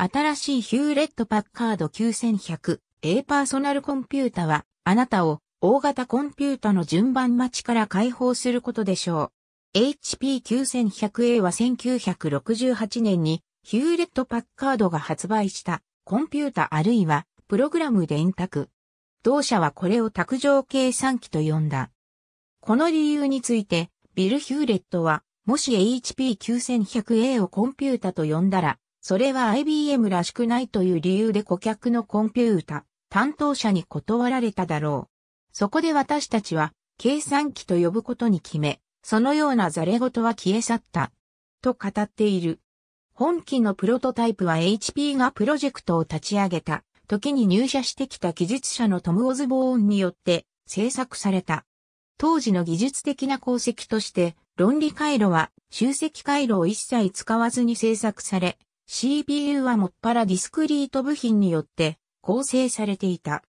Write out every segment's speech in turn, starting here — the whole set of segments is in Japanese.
新しいヒューレット・パッカード 9100A パーソナルコンピュータは、あなたを大型コンピュータの順番待ちから解放することでしょう。HP9100A は1968年にヒューレット・パッカードが発売したコンピュータあるいはプログラム電卓。同社はこれを卓上計算機と呼んだ。この理由について、ビル・ヒューレットは、もし HP9100A をコンピュータと呼んだら、それは IBM らしくないという理由で顧客のコンピュータ、担当者に断られただろう。そこで私たちは、計算機と呼ぶことに決め、そのようなザレ事は消え去った。と語っている。本機のプロトタイプは HP がプロジェクトを立ち上げた、時に入社してきた技術者のトム・オズボーンによって制作された。当時の技術的な功績として、論理回路は集積回路を一切使わずに制作され、CPU はもっぱらディスクリート部品によって構成されていた。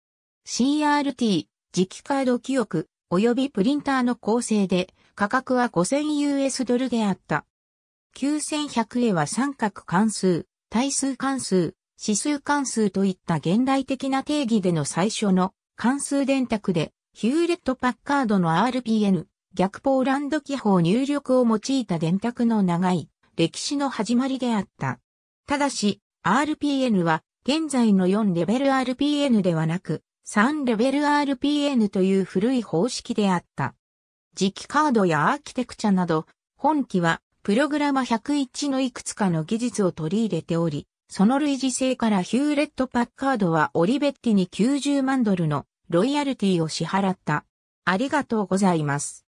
CRT、磁気カード記憶、及びプリンターの構成で、価格は 5000US ドルであった。9100A は三角関数、対数関数、指数関数といった現代的な定義での最初の関数電卓で、ヒューレット・パッカードの RPN、逆ポーランド記法入力を用いた電卓の長い歴史の始まりであった。ただし、RPN は現在の4レベル RPN ではなく、3レベル RPN という古い方式であった。磁気カードやアーキテクチャなど、本機はプログラマ101のいくつかの技術を取り入れており、その類似性からヒューレット・パッカードはオリベッティに90万ドルのロイヤルティを支払った。ありがとうございます。